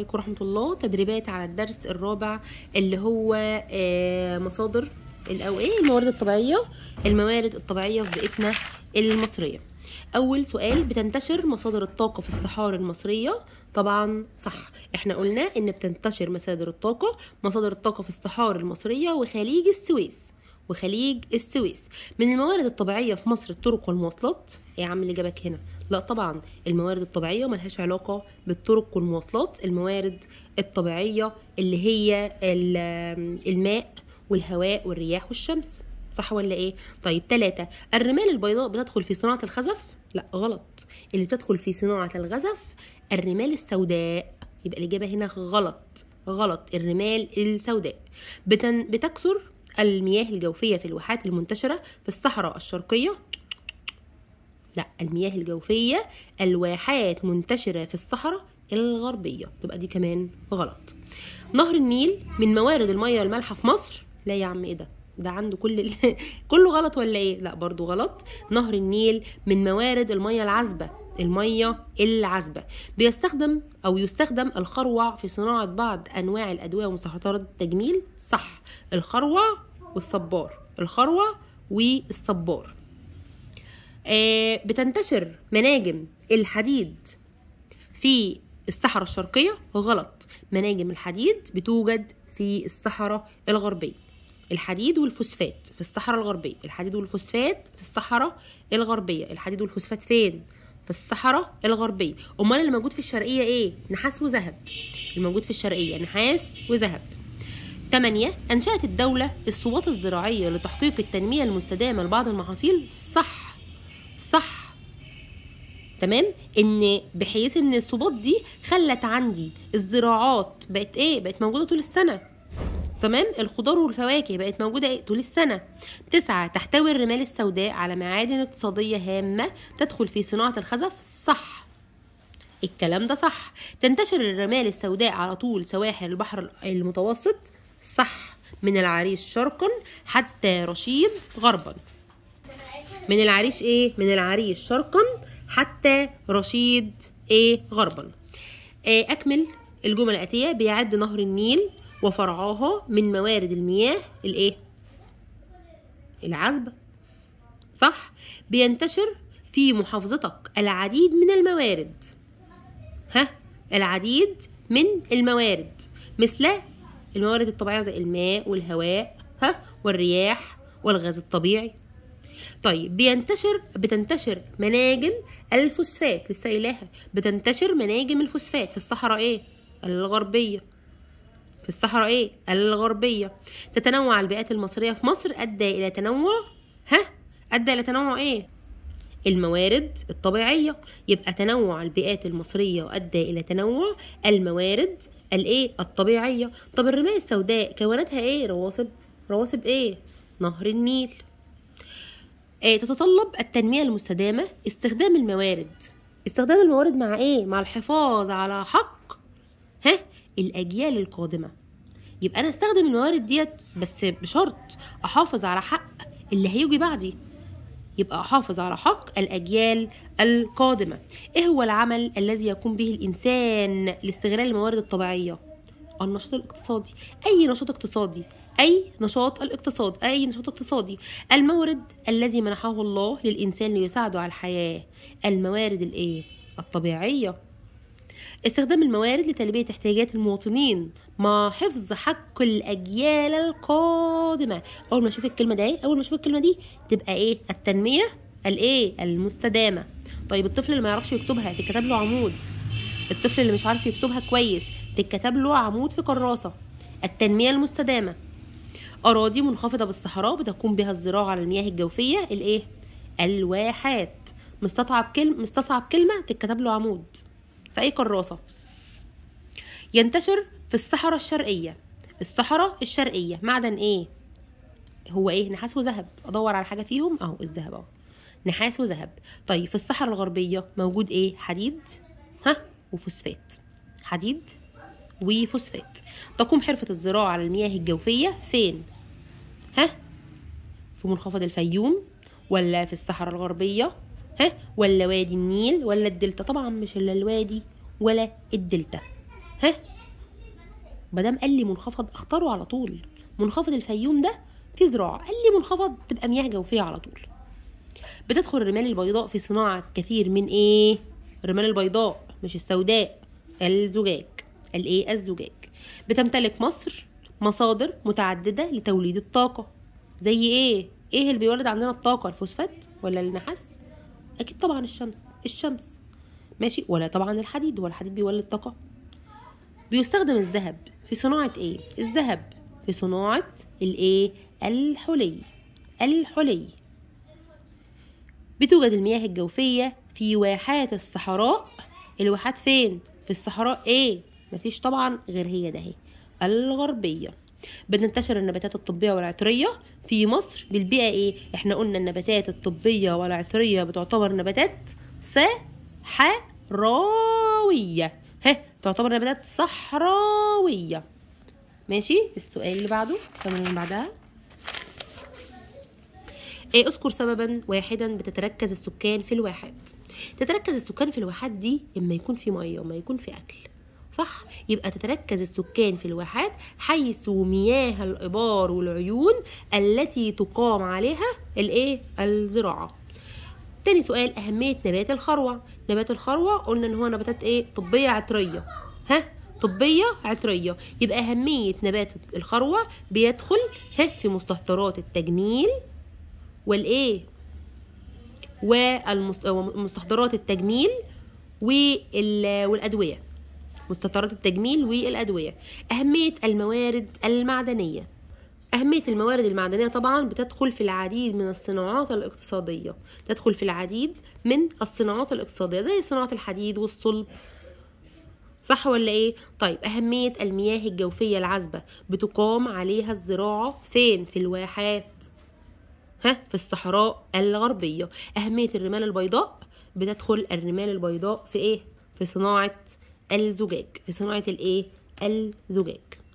عليكم ورحمة الله تدريبات على الدرس الرابع اللي هو آه، مصادر أو إيه الموارد الطبيعية الموارد الطبيعية في بيئتنا المصرية أول سؤال بتنتشر مصادر الطاقة في الصحاري المصرية طبعا صح احنا قلنا إن بتنتشر مصادر الطاقة مصادر الطاقة في الصحاري المصرية وخليج السويس وخليج السويس من الموارد الطبيعية في مصر الطرق والمواصلات إيه يا عم اللي جابك هنا لا طبعا الموارد الطبيعية ملهاش علاقة بالطرق والمواصلات الموارد الطبيعية اللي هي الماء والهواء والرياح والشمس صح ولا ايه طيب ثلاثة الرمال البيضاء بتدخل في صناعة الخزف لا غلط اللي بتدخل في صناعة الغزف الرمال السوداء يبقى الإجابة هنا غلط غلط الرمال السوداء بتن... بتكسر المياه الجوفية في الواحات المنتشرة في الصحراء الشرقية لا المياه الجوفية الواحات منتشرة في الصحراء الغربية تبقى دي كمان غلط نهر النيل من موارد المية المالحة في مصر لا يا عم ايه ده ده عنده كل ال... كله غلط ولا ايه لا برضو غلط نهر النيل من موارد المية العذبة المية العذبة بيستخدم أو يستخدم الخروع في صناعة بعض أنواع الأدوية ومستحضرات التجميل صح الخروع والصبار الخروة والصبار آه بتنتشر مناجم الحديد في الصحراء الشرقية غلط مناجم الحديد بتوجد في الصحراء الغربية الحديد والفوسفات في الصحراء الغربية الحديد والفوسفات في الصحراء الغربية الحديد والفوسفات فين؟ في الصحراء الغربية أمال اللي موجود في الشرقية إيه؟ نحاس وذهب الموجود في الشرقية نحاس وذهب 8 أنشأت الدولة الصوات الزراعية لتحقيق التنمية المستدامة لبعض المحاصيل صح صح تمام ان بحيث ان الصوبات دي خلت عندي الزراعات بقت ايه بقت موجوده طول السنه تمام الخضار والفواكه بقت موجودة إيه؟ طول السنة تسعة تحتوي الرمال السوداء على معادن اقتصادية هامة تدخل في صناعة الخزف صح الكلام ده صح تنتشر الرمال السوداء على طول سواحل البحر المتوسط صح من العريس شرقا حتى رشيد غربا من العريس ايه من العريس شرقا حتى رشيد ايه غربا إيه اكمل الجمل الاتيه بيعد نهر النيل وفرعاها من موارد المياه الايه العذبه صح بينتشر في محافظتك العديد من الموارد ها العديد من الموارد مثل الموارد الطبيعية زي الماء والهواء ها والرياح والغاز الطبيعي طيب بينتشر بتنتشر مناجم الفوسفات لسه قايلاها بتنتشر مناجم الفوسفات في الصحراء ايه الغربيه في الصحراء ايه الغربيه تتنوع البيئات المصريه في مصر ادى الى تنوع ها ادى الى تنوع ايه الموارد الطبيعية يبقى تنوع البيئات المصرية أدى إلى تنوع الموارد الايه الطبيعية طب الرماية السوداء كونتها ايه رواسب رواسب ايه نهر النيل إيه تتطلب التنمية المستدامة استخدام الموارد استخدام الموارد مع ايه مع الحفاظ على حق ها الأجيال القادمة يبقى أنا استخدم الموارد ديت بس بشرط أحافظ على حق اللي هيجي بعدي يبقى أحافظ على حق الأجيال القادمة إيه هو العمل الذي يقوم به الإنسان لاستغلال الموارد الطبيعية النشاط الاقتصادي أي نشاط اقتصادي أي نشاط الاقتصاد أي نشاط اقتصادي المورد الذي منحه الله للإنسان ليساعده على الحياة الموارد الإيه الطبيعية استخدام الموارد لتلبية احتياجات المواطنين مع حفظ حق الأجيال القادمة أول ما أشوف الكلمة دي أول ما أشوف الكلمة دي تبقى إيه التنمية الإيه المستدامة طيب الطفل اللي ما يعرفش يكتبها تتكتب له عمود الطفل اللي مش عارف يكتبها كويس تتكتب له عمود في كراسة التنمية المستدامة أراضي منخفضة بالصحراء بتقوم بها الزراعة على المياه الجوفية الإيه الواحات مستصعب كلمة مستصعب كلمة تتكتب له عمود في أي كراسة ينتشر في الصحراء الشرقية الصحراء الشرقية معدن إيه؟ هو إيه؟ نحاس وذهب أدور على حاجة فيهم أهو الذهب أهو نحاس وذهب طيب في الصحراء الغربية موجود إيه؟ حديد ها وفوسفات حديد وفوسفات تقوم حرفة الزراعة على المياه الجوفية فين؟ ها؟ في منخفض الفيوم ولا في الصحراء الغربية ها ولا وادي النيل ولا الدلتا طبعا مش الا الوادي ولا الدلتا ها مدام قال لي منخفض اختاره على طول منخفض الفيوم ده في زراعه قال لي منخفض تبقى مياه جوفيه على طول بتدخل الرمال البيضاء في صناعه كثير من ايه الرمال البيضاء مش السوداء الزجاج الايه الزجاج بتمتلك مصر مصادر متعدده لتوليد الطاقه زي ايه ايه اللي بيولد عندنا الطاقه الفوسفات ولا النحاس اكيد طبعا الشمس الشمس ماشي ولا طبعا الحديد هو الحديد بيولد طاقه بيستخدم الذهب في صناعه ايه الذهب في صناعه الايه الحلي الحلي بتوجد المياه الجوفيه في واحات الصحراء الواحات فين في الصحراء ايه مفيش طبعا غير هي ده الغربيه بدنا ننتشر النباتات الطبيه والعطريه في مصر بالبيئه ايه احنا قلنا النباتات الطبيه والعطريه بتعتبر نباتات صحراويه ها تعتبر نباتات صحراويه ماشي السؤال اللي بعده كمان اللي بعدها إيه اذكر سببا واحدا بتتركز السكان في الواحد تتركز السكان في الواحات دي اما يكون في ميه اما يكون في اكل صح يبقى تتركز السكان في الواحات حيث مياه الابار والعيون التي تقام عليها الايه الزراعه تاني سؤال اهميه نبات الخروع نبات الخروع قلنا ان هو نباتات ايه طبيه عطريه ها طبية عطرية يبقى أهمية نبات الخروع بيدخل ها في مستهترات التجميل والإيه ومستحضرات التجميل والأدوية مستطرات التجميل والأدوية أهمية الموارد المعدنية أهمية الموارد المعدنية طبعا بتدخل في العديد من الصناعات الاقتصادية تدخل في العديد من الصناعات الاقتصادية زي صناعة الحديد والصلب صح ولا ايه طيب اهميه المياه الجوفيه العذبه بتقام عليها الزراعه فين في الواحات ها في الصحراء الغربيه اهميه الرمال البيضاء بتدخل الرمال البيضاء في ايه في صناعه الزجاج في صناعة الايه الزجاج